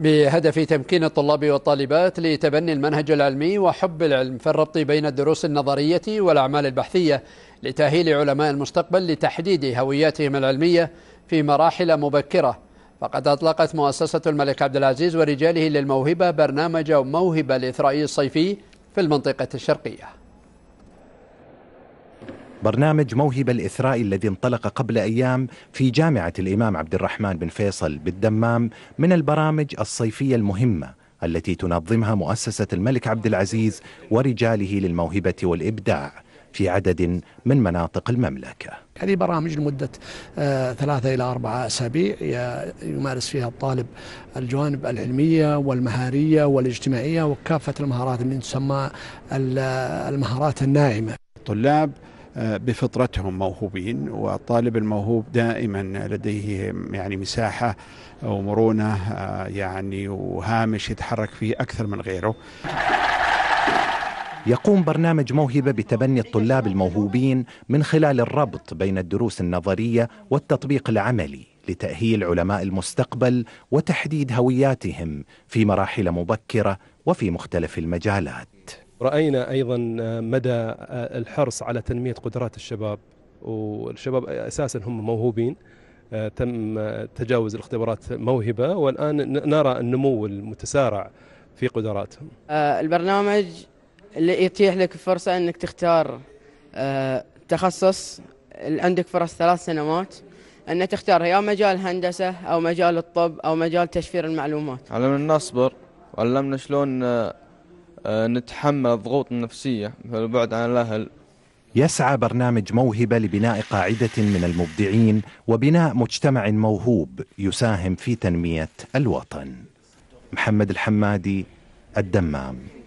بهدف تمكين الطلاب والطالبات لتبني المنهج العلمي وحب العلم في الربط بين الدروس النظرية والأعمال البحثية لتأهيل علماء المستقبل لتحديد هوياتهم العلمية في مراحل مبكرة فقد أطلقت مؤسسة الملك عبد العزيز ورجاله للموهبة برنامج موهبة لاثرائي الصيفي في المنطقة الشرقية برنامج موهبة الإثراء الذي انطلق قبل أيام في جامعة الإمام عبد الرحمن بن فيصل بالدمام من البرامج الصيفية المهمة التي تنظمها مؤسسة الملك عبد العزيز ورجاله للموهبة والإبداع في عدد من مناطق المملكة هذه برامج لمدة آه، ثلاثة إلى أربعة أسابيع يمارس فيها الطالب الجوانب العلمية والمهارية والاجتماعية وكافة المهارات اللي تسمى المهارات الناعمة الطلاب بفطرتهم موهوبين والطالب الموهوب دائما لديه يعني مساحة ومرونة آه، يعني وهامش يتحرك فيه أكثر من غيره يقوم برنامج موهبة بتبني الطلاب الموهوبين من خلال الربط بين الدروس النظرية والتطبيق العملي لتأهيل علماء المستقبل وتحديد هوياتهم في مراحل مبكرة وفي مختلف المجالات راينا ايضا آه، مدى آه، الحرص على تنميه قدرات الشباب والشباب اساسا هم موهوبين آه، تم تجاوز الاختبارات موهبه والان نرى النمو المتسارع في قدراتهم. البرنامج اللي يتيح لك فرصه انك تختار تخصص عندك فرص ثلاث سنوات ان تختار يا مجال هندسه او مجال الطب او مجال تشفير المعلومات. علمنا نصبر وعلمنا شلون آه، نتحمل الضغوط النفسية مثل البعد عن الأهل يسعى برنامج موهبة لبناء قاعدة من المبدعين وبناء مجتمع موهوب يساهم في تنمية الوطن محمد الحمادي الدمام